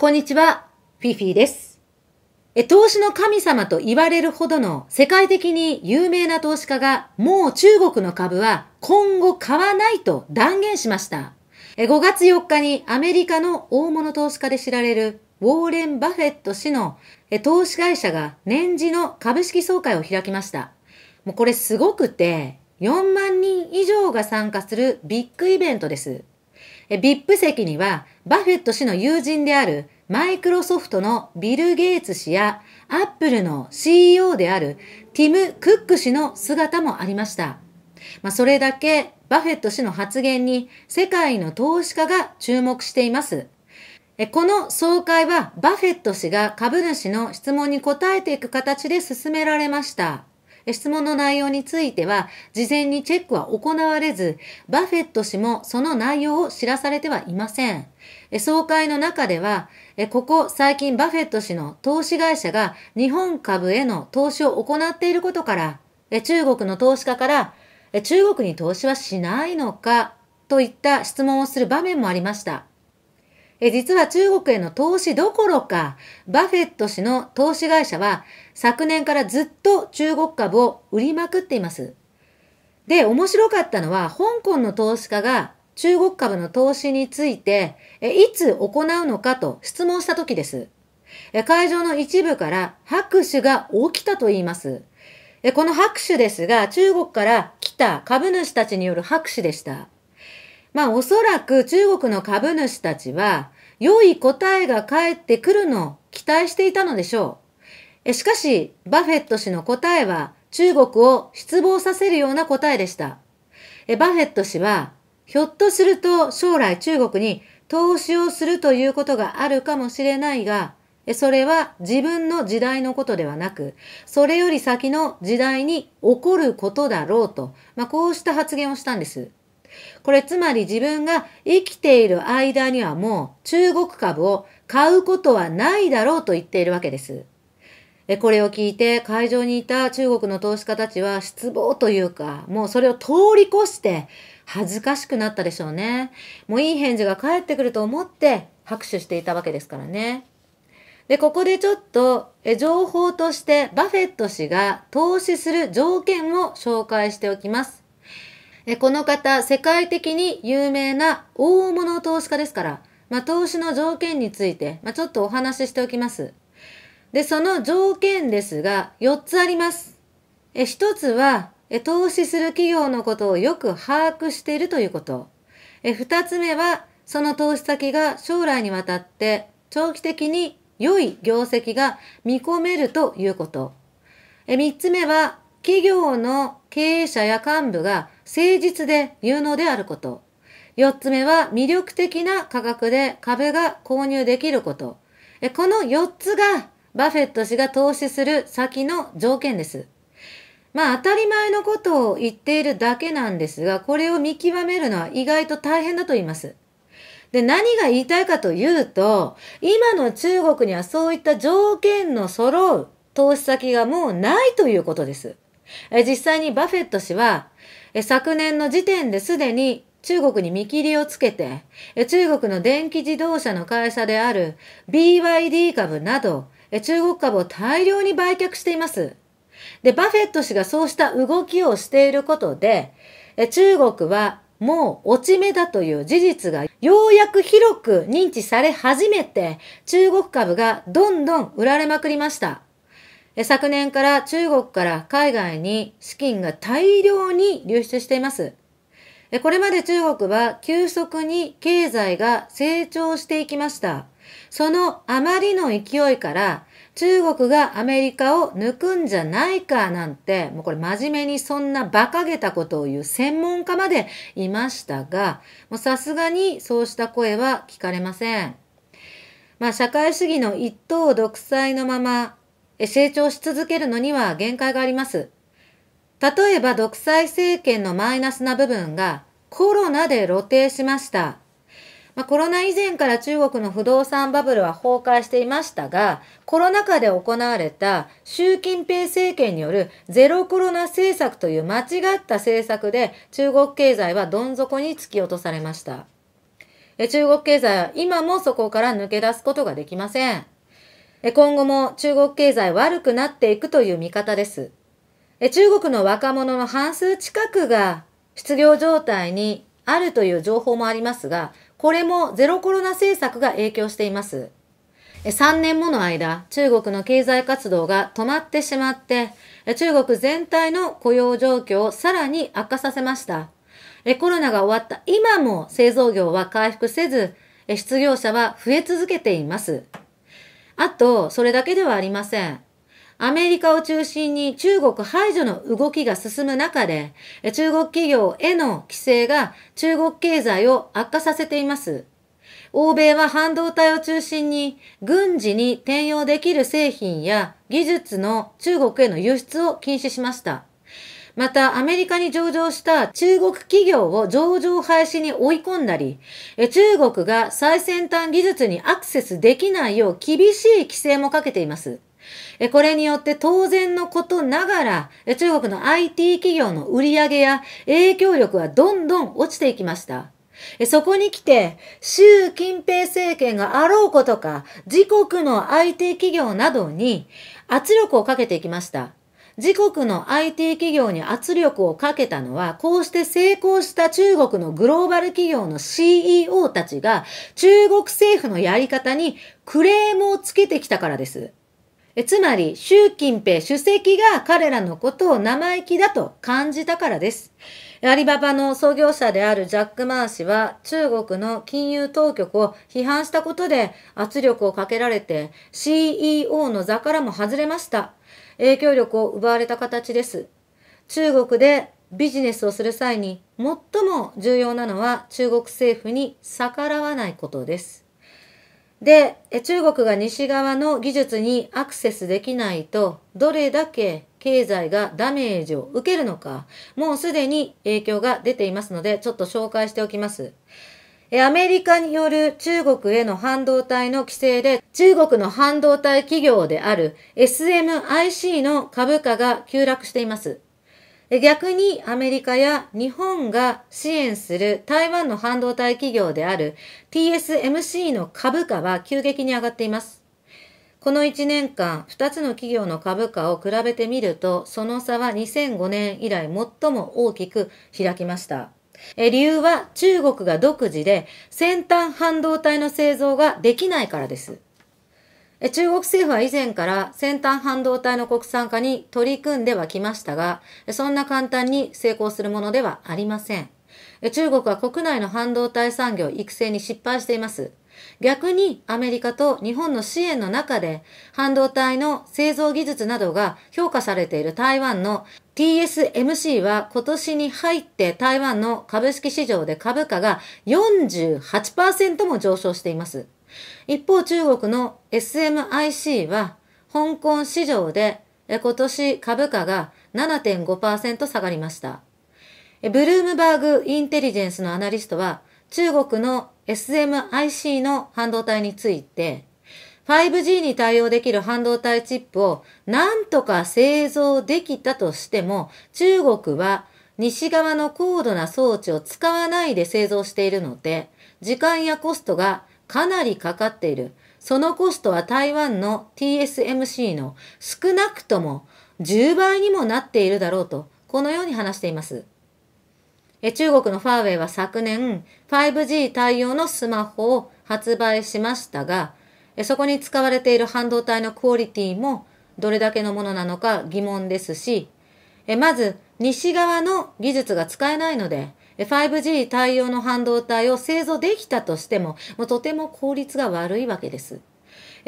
こんにちは、フィフィです。投資の神様と言われるほどの世界的に有名な投資家がもう中国の株は今後買わないと断言しました。5月4日にアメリカの大物投資家で知られるウォーレン・バフェット氏の投資会社が年次の株式総会を開きました。もうこれすごくて4万人以上が参加するビッグイベントです。VIP 席には、バフェット氏の友人であるマイクロソフトのビル・ゲイツ氏や、アップルの CEO であるティム・クック氏の姿もありました。まあ、それだけバフェット氏の発言に世界の投資家が注目しています。この総会はバフェット氏が株主の質問に答えていく形で進められました。質問の内容については、事前にチェックは行われず、バフェット氏もその内容を知らされてはいません。総会の中では、ここ最近バフェット氏の投資会社が日本株への投資を行っていることから、中国の投資家から、中国に投資はしないのかといった質問をする場面もありました。え実は中国への投資どころか、バフェット氏の投資会社は昨年からずっと中国株を売りまくっています。で、面白かったのは、香港の投資家が中国株の投資について、いつ行うのかと質問した時です。会場の一部から拍手が起きたと言います。この拍手ですが、中国から来た株主たちによる拍手でした。まあおそらく中国の株主たちは、良い答えが返ってくるのを期待していたのでしょう。しかし、バフェット氏の答えは中国を失望させるような答えでした。バフェット氏は、ひょっとすると将来中国に投資をするということがあるかもしれないが、それは自分の時代のことではなく、それより先の時代に起こることだろうと、まあ、こうした発言をしたんです。これつまり自分が生きている間にはもう中国株を買うことはないだろうと言っているわけです。これを聞いて会場にいた中国の投資家たちは失望というか、もうそれを通り越して恥ずかしくなったでしょうね。もういい返事が返ってくると思って拍手していたわけですからね。で、ここでちょっと情報としてバフェット氏が投資する条件を紹介しておきます。えこの方、世界的に有名な大物投資家ですから、まあ、投資の条件について、まあ、ちょっとお話ししておきます。で、その条件ですが、4つあります。え1つはえ、投資する企業のことをよく把握しているということ。え2つ目は、その投資先が将来にわたって長期的に良い業績が見込めるということ。え3つ目は、企業の経営者や幹部が誠実で有能であること。4つ目は魅力的な価格で株が購入できること。この4つがバフェット氏が投資する先の条件です。まあ当たり前のことを言っているだけなんですが、これを見極めるのは意外と大変だと言います。で、何が言いたいかというと、今の中国にはそういった条件の揃う投資先がもうないということです。え実際にバフェット氏は、え昨年の時点ですでに中国に見切りをつけて、え中国の電気自動車の会社である BYD 株など、え中国株を大量に売却しています。で、バフェット氏がそうした動きをしていることで、え中国はもう落ち目だという事実がようやく広く認知され始めて中国株がどんどん売られまくりました。昨年から中国から海外に資金が大量に流出しています。これまで中国は急速に経済が成長していきました。そのあまりの勢いから中国がアメリカを抜くんじゃないかなんて、もうこれ真面目にそんな馬鹿げたことを言う専門家までいましたが、もうさすがにそうした声は聞かれません。まあ社会主義の一党独裁のまま成長し続けるのには限界があります。例えば独裁政権のマイナスな部分がコロナで露呈しました。まあ、コロナ以前から中国の不動産バブルは崩壊していましたが、コロナ禍で行われた習近平政権によるゼロコロナ政策という間違った政策で中国経済はどん底に突き落とされました。中国経済は今もそこから抜け出すことができません。今後も中国経済悪くなっていくという見方です。中国の若者の半数近くが失業状態にあるという情報もありますが、これもゼロコロナ政策が影響しています。3年もの間、中国の経済活動が止まってしまって、中国全体の雇用状況をさらに悪化させました。コロナが終わった今も製造業は回復せず、失業者は増え続けています。あと、それだけではありません。アメリカを中心に中国排除の動きが進む中で、中国企業への規制が中国経済を悪化させています。欧米は半導体を中心に軍事に転用できる製品や技術の中国への輸出を禁止しました。また、アメリカに上場した中国企業を上場廃止に追い込んだり、中国が最先端技術にアクセスできないよう厳しい規制もかけています。これによって当然のことながら、中国の IT 企業の売り上げや影響力はどんどん落ちていきました。そこに来て、習近平政権があろうことか、自国の IT 企業などに圧力をかけていきました。自国の IT 企業に圧力をかけたのは、こうして成功した中国のグローバル企業の CEO たちが、中国政府のやり方にクレームをつけてきたからです。えつまり、習近平主席が彼らのことを生意気だと感じたからです。アリババの創業者であるジャック・マー氏は中国の金融当局を批判したことで圧力をかけられて CEO の座からも外れました。影響力を奪われた形です。中国でビジネスをする際に最も重要なのは中国政府に逆らわないことです。で、中国が西側の技術にアクセスできないと、どれだけ経済がダメージを受けるのか、もうすでに影響が出ていますので、ちょっと紹介しておきます。アメリカによる中国への半導体の規制で、中国の半導体企業である SMIC の株価が急落しています。逆にアメリカや日本が支援する台湾の半導体企業である TSMC の株価は急激に上がっています。この1年間、2つの企業の株価を比べてみると、その差は2005年以来最も大きく開きました。え理由は中国が独自で先端半導体の製造ができないからです。中国政府は以前から先端半導体の国産化に取り組んではきましたが、そんな簡単に成功するものではありません。中国は国内の半導体産業育成に失敗しています。逆にアメリカと日本の支援の中で、半導体の製造技術などが評価されている台湾の TSMC は今年に入って台湾の株式市場で株価が48%も上昇しています。一方中国の SMIC は香港市場で今年株価が7.5%下がりました。ブルームバーグ・インテリジェンスのアナリストは、中国の SMIC の半導体について、5G に対応できる半導体チップをなんとか製造できたとしても、中国は西側の高度な装置を使わないで製造しているので、時間やコストがかなりかかっている。そのコストは台湾の TSMC の少なくとも10倍にもなっているだろうと、このように話しています。中国のファーウェイは昨年 5G 対応のスマホを発売しましたが、そこに使われている半導体のクオリティもどれだけのものなのか疑問ですし、まず西側の技術が使えないので、5G 対応の半導体を製造できたとしても、もうとても効率が悪いわけです。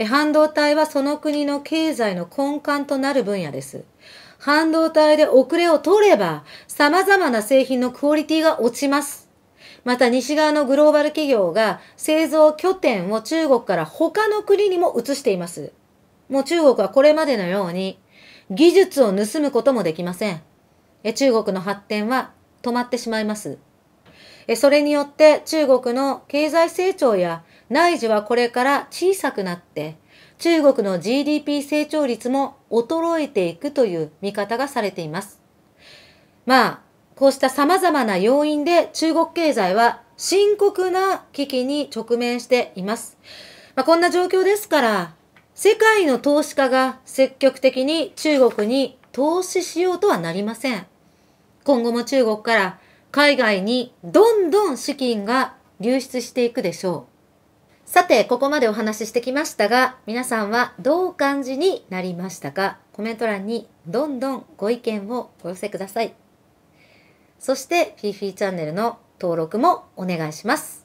半導体はその国の経済の根幹となる分野です。半導体で遅れを取れば、様々な製品のクオリティが落ちます。また西側のグローバル企業が製造拠点を中国から他の国にも移しています。もう中国はこれまでのように技術を盗むこともできません。え中国の発展は止まってしまいます。えそれによって中国の経済成長や内需はこれから小さくなって中国の GDP 成長率も衰えていくという見方がされています。まあ、こうした様々な要因で中国経済は深刻な危機に直面しています。まあ、こんな状況ですから、世界の投資家が積極的に中国に投資しようとはなりません。今後も中国から海外にどんどん資金が流出していくでしょう。さて、ここまでお話ししてきましたが、皆さんはどう感じになりましたかコメント欄にどんどんご意見をお寄せください。そして、フィーフィーチャンネルの登録もお願いします。